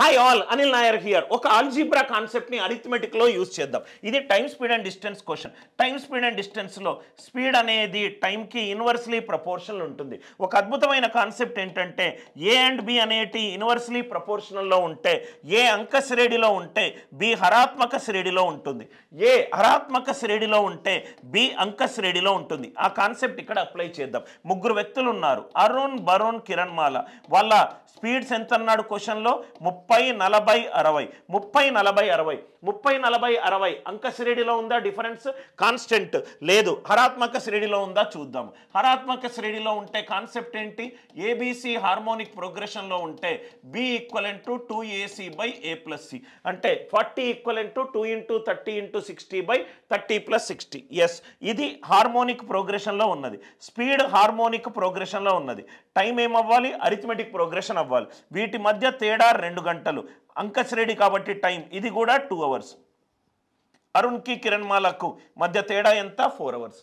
hi all Anil Nair here ఒక algebra కాన్సెప్ట్ని అరిథమెటిక్లో యూజ్ చేద్దాం ఇది time speed and distance question time speed and డిస్టెన్స్లో స్పీడ్ అనేది టైంకి ఇన్వర్స్లీ ప్రపోర్షనల్ ఉంటుంది ఒక అద్భుతమైన కాన్సెప్ట్ ఏంటంటే ఏ అండ్ బి అనేటి ఇన్వర్స్లీ ప్రపోర్షనల్లో ఉంటే ఏ అంక శ్రేణిలో ఉంటే బి హరాత్మక శ్రేణిలో ఉంటుంది ఏ హరాత్మక శ్రేణిలో ఉంటే బి అంక శ్రేణిలో ఉంటుంది ఆ కాన్సెప్ట్ ఇక్కడ అప్లై చేద్దాం ముగ్గురు వ్యక్తులు ఉన్నారు అరుణ్ బరుణ్ కిరణ్ మాల వాళ్ళ స్పీడ్స్ ఎంత అన్నాడు క్వశ్చన్లో ముప్పై ముప్పై నలభై అరవై ముప్పై నలభై అరవై ముప్పై నలభై అరవై అంక శ్రేణిలో ఉందా డిఫరెన్స్ కాన్స్టెంట్ లేదు హరాత్మక శ్రేణిలో ఉందా చూద్దాం హరాత్మక శ్రేణిలో ఉంటే కాన్సెప్ట్ ఏంటి ఏబీసీ హార్మోనిక్ ప్రోగ్రెషన్లో ఉంటే B equal to two A C by A plus C అంటే forty equal to two into thirty into sixty by thirty plus sixty yes ఇది హార్మోనిక్ ప్రోగ్రెషన్లో ఉన్నది స్పీడ్ హార్మోనిక్ ప్రోగ్రెషన్లో ఉన్నది టైం ఏమవ్వాలి అరిథమెటిక్ ప్రోగ్రెషన్ అవ్వాలి వీటి మధ్య తేడా రెండు గంటలు గంటలు రెడ్డి కాబట్టి టైం ఇది కూడా టూ అవర్స్ అరుణ్కి కిరణ్మాలకు మధ్య తేడా ఎంత ఫోర్ అవర్స్